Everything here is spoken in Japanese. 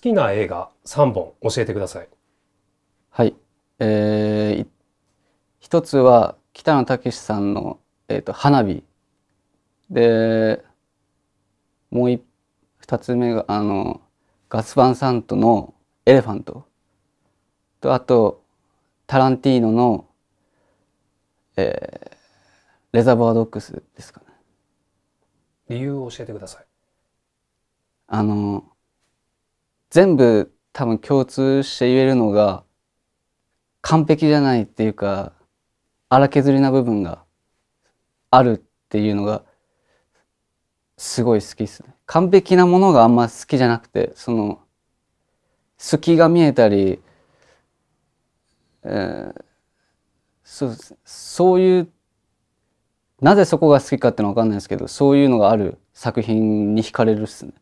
きな映画三本教えてください。はい。えー、一つは北野武さんの、えーと、花火でもう2つ目があのガス・バン・サントの「エレファント」とあとタランティーノの、えー「レザーバードックス」ですかね。理由を教えてください。あの全部多分共通して言えるのが完璧じゃないっていうか荒削りな部分があるっていうのがすごい好きですね。完璧なものがあんま好きじゃなくてその隙が見えたり、えー、そうそういうなぜそこが好きかってのは分かんないですけどそういうのがある作品に惹かれるっすね。